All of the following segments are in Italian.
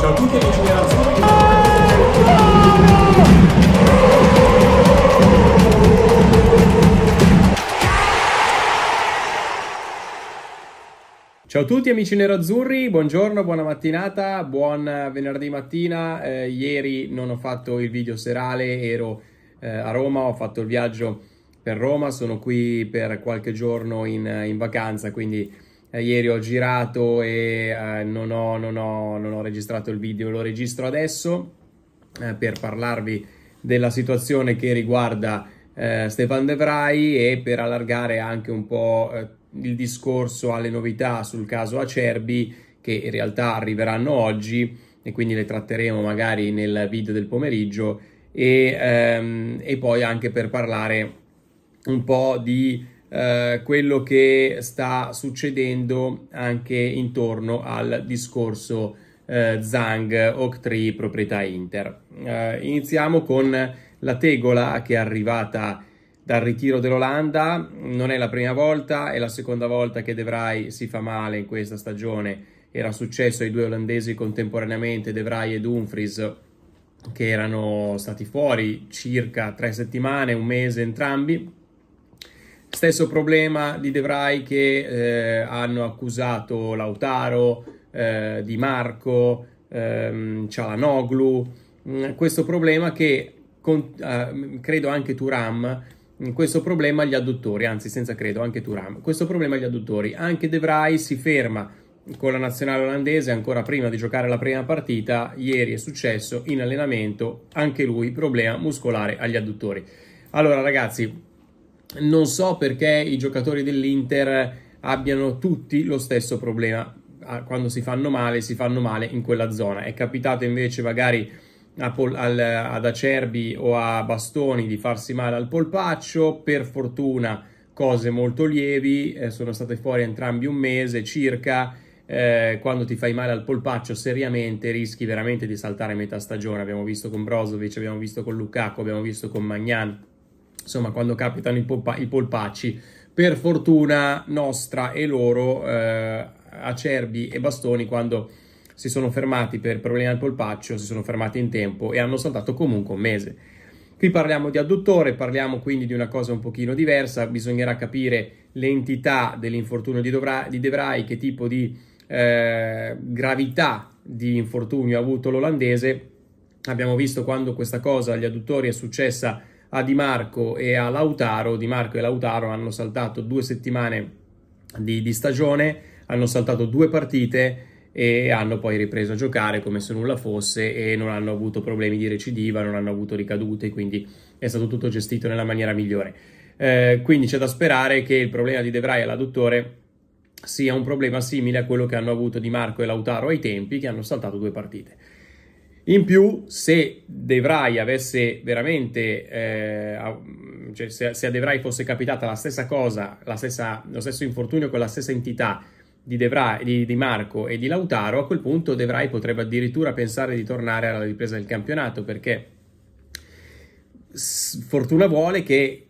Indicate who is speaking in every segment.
Speaker 1: Ciao a tutti amici della Ciao a tutti amici nerazzurri, buongiorno, buona mattinata, buon eh, venerdì mattina. Eh, ieri non ho fatto il video serale, ero eh, a Roma, ho fatto il viaggio per Roma, sono qui per qualche giorno in, eh, in vacanza, quindi eh, ieri ho girato e eh, non ho, non, ho, non ho registrato il video, lo registro adesso eh, per parlarvi della situazione che riguarda eh, Stefan De Vrij e per allargare anche un po' eh, il discorso alle novità sul caso Acerbi che in realtà arriveranno oggi e quindi le tratteremo magari nel video del pomeriggio e, ehm, e poi anche per parlare un po' di eh, quello che sta succedendo anche intorno al discorso eh, Zang Octree proprietà Inter. Eh, iniziamo con la tegola che è arrivata dal ritiro dell'Olanda, non è la prima volta, è la seconda volta che De Vrij si fa male in questa stagione, era successo ai due olandesi contemporaneamente, De Vrij e Dumfries, che erano stati fuori circa tre settimane, un mese entrambi, Stesso problema di De Vrij che eh, hanno accusato Lautaro, eh, Di Marco, ehm, Cialanoglu. Mm, questo problema che con, eh, credo anche Turam, mm, questo problema agli adduttori, anzi senza credo anche Turam, questo problema agli adduttori. Anche De Vrij si ferma con la nazionale olandese ancora prima di giocare la prima partita, ieri è successo in allenamento anche lui problema muscolare agli adduttori. Allora ragazzi, non so perché i giocatori dell'Inter abbiano tutti lo stesso problema. Quando si fanno male, si fanno male in quella zona. È capitato invece magari Pol- al, ad Acerbi o a Bastoni di farsi male al polpaccio, per fortuna cose molto lievi, eh, sono state fuori entrambi un mese circa, eh, quando ti fai male al polpaccio seriamente rischi veramente di saltare metà stagione, abbiamo visto con Brozovic, abbiamo visto con Lukaku, abbiamo visto con Magnan, insomma quando capitano i, polpa i polpacci. Per fortuna nostra e loro, eh, Acerbi e Bastoni, quando si sono fermati per problemi al polpaccio, si sono fermati in tempo e hanno saltato comunque un mese. Qui parliamo di adduttore, parliamo quindi di una cosa un pochino diversa, bisognerà capire l'entità dell'infortunio di, di Debray, che tipo di eh, gravità di infortunio ha avuto l'olandese. Abbiamo visto quando questa cosa agli adduttori è successa a Di Marco e a Lautaro. Di Marco e Lautaro hanno saltato due settimane di, di stagione, hanno saltato due partite e hanno poi ripreso a giocare come se nulla fosse e non hanno avuto problemi di recidiva, non hanno avuto ricadute, quindi è stato tutto gestito nella maniera migliore. Eh, quindi c'è da sperare che il problema di De Vrij all'adduttore sia un problema simile a quello che hanno avuto Di Marco e Lautaro ai tempi, che hanno saltato due partite. In più, se De avesse veramente, eh, cioè se, se, a De fosse capitata la stessa cosa, la stessa, lo stesso infortunio con la stessa entità di, Vrij, di, di, Marco e di Lautaro, a quel punto De potrebbe addirittura pensare di tornare alla ripresa del campionato perché fortuna vuole che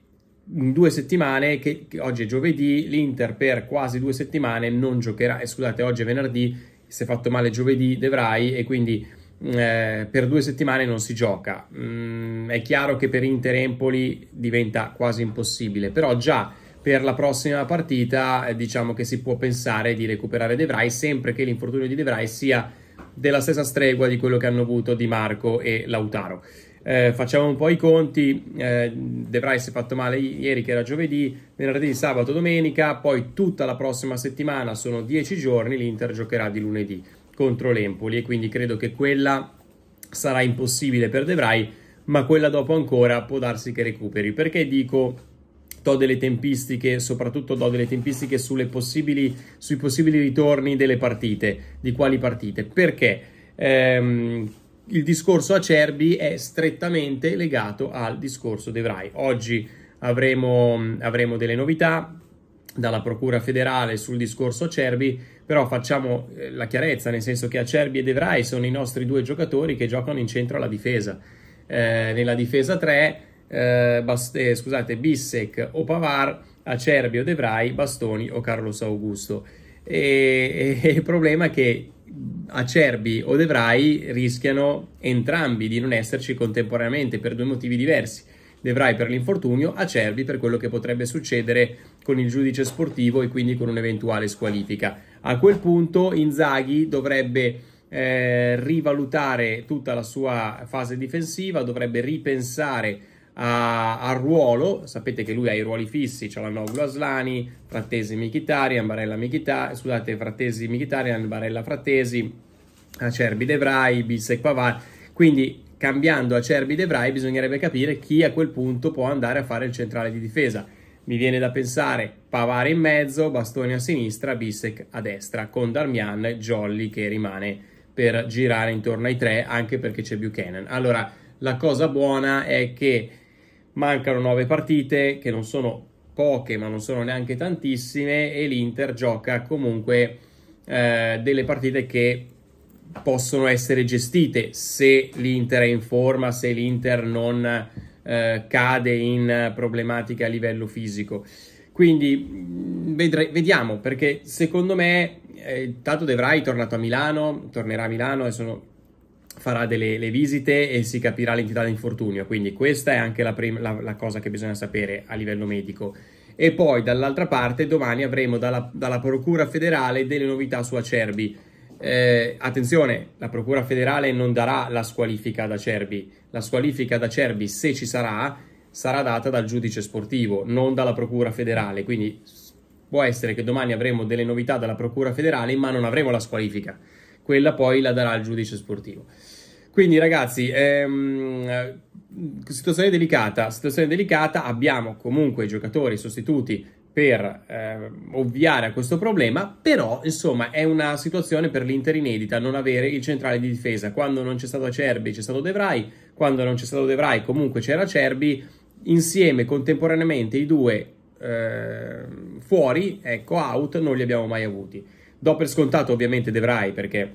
Speaker 1: in due settimane, che, che oggi è giovedì, l'Inter per quasi due settimane non giocherà, eh, scusate, oggi è venerdì, si è fatto male giovedì De e quindi eh, per due settimane non si gioca. Mm, è chiaro che per Inter Empoli diventa quasi impossibile, però già per la prossima partita eh, diciamo che si può pensare di recuperare De Vrij, sempre che l'infortunio di De Vrij sia della stessa stregua di quello che hanno avuto Di Marco e Lautaro. Eh, facciamo un po' i conti, eh, De Vrij si è fatto male ieri che era giovedì, venerdì, sabato, domenica, poi tutta la prossima settimana sono 10 giorni, l'Inter giocherà di lunedì contro l'Empoli e quindi credo che quella sarà impossibile per De Vrij, ma quella dopo ancora può darsi che recuperi. Perché dico do delle tempistiche, soprattutto do delle tempistiche possibili, sui possibili ritorni delle partite, di quali partite? Perché ehm, il discorso Acerbi è strettamente legato al discorso De Vrij. Oggi avremo, avremo delle novità, dalla Procura federale sul discorso Cerbi, però facciamo eh, la chiarezza, nel senso che Acerbi e De Vrij sono i nostri due giocatori che giocano in centro alla difesa. Eh, nella difesa 3, eh, bast- eh, scusate, Bissec o Pavar, Acerbi o De Vrij, Bastoni o Carlos Augusto. E, e il problema è che Acerbi o De Vrij rischiano entrambi di non esserci contemporaneamente per due motivi diversi. De Vrij per l'infortunio, Acerbi per quello che potrebbe succedere con il giudice sportivo e quindi con un'eventuale squalifica. A quel punto Inzaghi dovrebbe eh, rivalutare tutta la sua fase difensiva, dovrebbe ripensare al ruolo, sapete che lui ha i ruoli fissi, c'è la Noglu Aslani, Frattesi Michitarian, Barella Michitarian, scusate, Frattesi Michitarian, Barella Frattesi, Acerbi Devrai, Bissek Pavar, quindi cambiando Acerbi Devrai bisognerebbe capire chi a quel punto può andare a fare il centrale di difesa mi viene da pensare Pavare in mezzo, Bastoni a sinistra, Bissek a destra, con Darmian Jolly che rimane per girare intorno ai tre, anche perché c'è Buchanan. Allora, la cosa buona è che mancano nove partite, che non sono poche, ma non sono neanche tantissime, e l'Inter gioca comunque eh, delle partite che possono essere gestite se l'Inter è in forma, se l'Inter non eh, cade in problematiche a livello fisico. Quindi mm, vedre- vediamo, perché secondo me eh, Tato De Vrij è tornato a Milano, tornerà a Milano e sono, farà delle visite e si capirà l'entità dell'infortunio. Quindi questa è anche la, prim- la, la cosa che bisogna sapere a livello medico e poi dall'altra parte domani avremo dalla, dalla Procura federale delle novità su Acerbi eh, attenzione, la Procura federale non darà la squalifica ad Acerbi. La squalifica ad Acerbi, se ci sarà, sarà data dal giudice sportivo, non dalla Procura federale. Quindi può essere che domani avremo delle novità dalla Procura federale, ma non avremo la squalifica. Quella poi la darà il giudice sportivo. Quindi ragazzi, ehm, situazione delicata, situazione delicata, abbiamo comunque giocatori sostituti per eh, ovviare a questo problema, però insomma è una situazione per l'Inter inedita non avere il centrale di difesa. Quando non c'è stato Acerbi c'è stato De Vrij, quando non c'è stato De Vrij comunque c'era Acerbi, insieme contemporaneamente i due eh, fuori, ecco out, non li abbiamo mai avuti. Do per scontato ovviamente De Vrij perché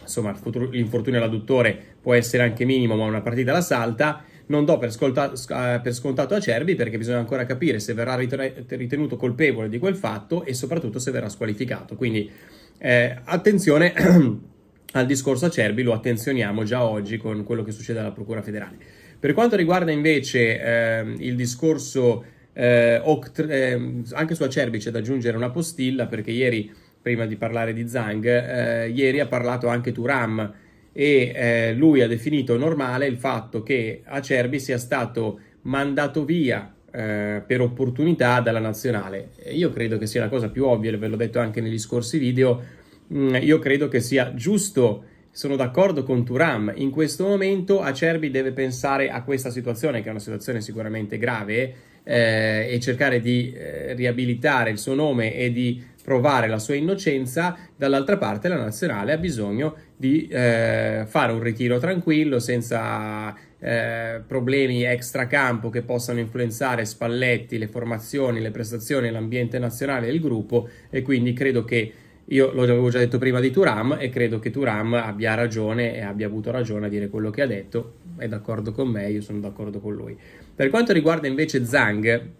Speaker 1: insomma l'infortunio all'adduttore può essere anche minimo ma una partita la salta, non do per, scolta- eh, per scontato Acerbi perché bisogna ancora capire se verrà rit- ritenuto colpevole di quel fatto e soprattutto se verrà squalificato. Quindi eh, attenzione al discorso Acerbi, lo attenzioniamo già oggi con quello che succede alla Procura federale. Per quanto riguarda invece eh, il discorso eh, Oct- eh, anche su Acerbi c'è da aggiungere una postilla perché ieri, prima di parlare di Zhang, eh, ieri ha parlato anche Turam e eh, lui ha definito normale il fatto che Acerbi sia stato mandato via eh, per opportunità dalla nazionale. Io credo che sia la cosa più ovvia, ve l'ho detto anche negli scorsi video, mm, io credo che sia giusto sono d'accordo con Turam, in questo momento Acerbi deve pensare a questa situazione, che è una situazione sicuramente grave, eh, e cercare di eh, riabilitare il suo nome e di provare la sua innocenza, dall'altra parte la nazionale ha bisogno di eh, fare un ritiro tranquillo senza eh, problemi extracampo che possano influenzare Spalletti, le formazioni, le prestazioni, l'ambiente nazionale e il gruppo e quindi credo che io lo avevo già detto prima di Turam e credo che Turam abbia ragione e abbia avuto ragione a dire quello che ha detto, è d'accordo con me, io sono d'accordo con lui. Per quanto riguarda invece Zhang,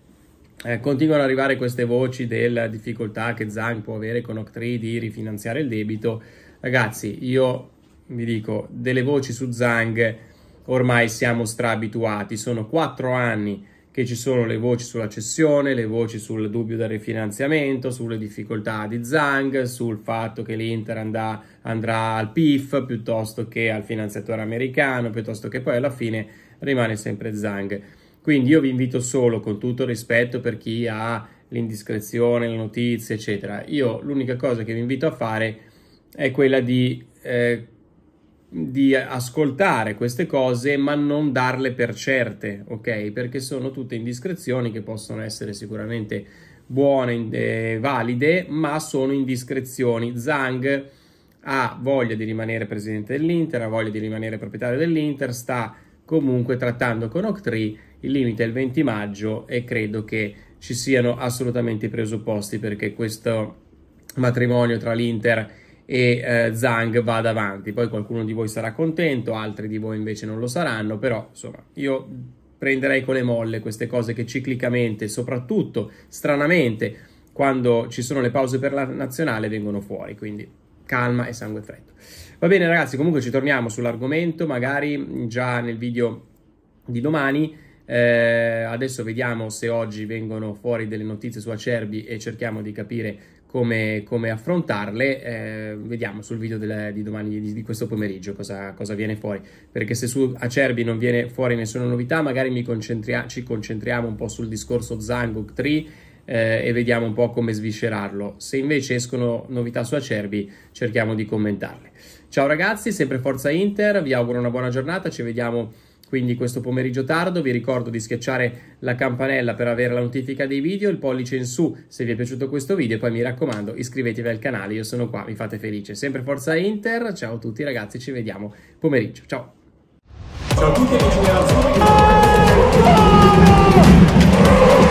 Speaker 1: eh, continuano ad arrivare queste voci della difficoltà che Zhang può avere con Octree di rifinanziare il debito. Ragazzi, io vi dico, delle voci su Zhang ormai siamo straabituati. sono quattro anni che ci sono le voci sulla cessione, le voci sul dubbio del rifinanziamento, sulle difficoltà di Zhang, sul fatto che l'Inter andrà, andrà al PIF piuttosto che al finanziatore americano, piuttosto che poi alla fine rimane sempre Zhang. Quindi io vi invito solo, con tutto rispetto per chi ha l'indiscrezione, le notizie, eccetera, io l'unica cosa che vi invito a fare è quella di, eh, di ascoltare queste cose ma non darle per certe, ok? Perché sono tutte indiscrezioni che possono essere sicuramente buone, eh, valide, ma sono indiscrezioni. Zhang ha voglia di rimanere presidente dell'Inter, ha voglia di rimanere proprietario dell'Inter, sta comunque trattando con Octree il limite è il 20 maggio e credo che ci siano assolutamente i presupposti perché questo matrimonio tra l'Inter e eh, Zhang vada avanti. Poi qualcuno di voi sarà contento, altri di voi invece non lo saranno, però insomma io prenderei con le molle queste cose che ciclicamente, soprattutto stranamente, quando ci sono le pause per la nazionale vengono fuori, quindi calma e sangue freddo. Va bene ragazzi, comunque ci torniamo sull'argomento, magari mm, già nel video di domani eh, adesso vediamo se oggi vengono fuori delle notizie su Acerbi e cerchiamo di capire come, come affrontarle. Eh, vediamo sul video della, di domani, di, di questo pomeriggio, cosa, cosa, viene fuori. Perché se su Acerbi non viene fuori nessuna novità, magari concentria, ci concentriamo un po' sul discorso Zangok 3 eh, e vediamo un po' come sviscerarlo. Se invece escono novità su Acerbi, cerchiamo di commentarle. Ciao ragazzi, sempre Forza Inter, vi auguro una buona giornata, ci vediamo quindi questo pomeriggio tardo vi ricordo di schiacciare la campanella per avere la notifica dei video, il pollice in su se vi è piaciuto questo video e poi mi raccomando iscrivetevi al canale, io sono qua, mi fate felice. Sempre Forza Inter, ciao a tutti ragazzi, ci vediamo pomeriggio, ciao! Ciao a tutti amici della zona!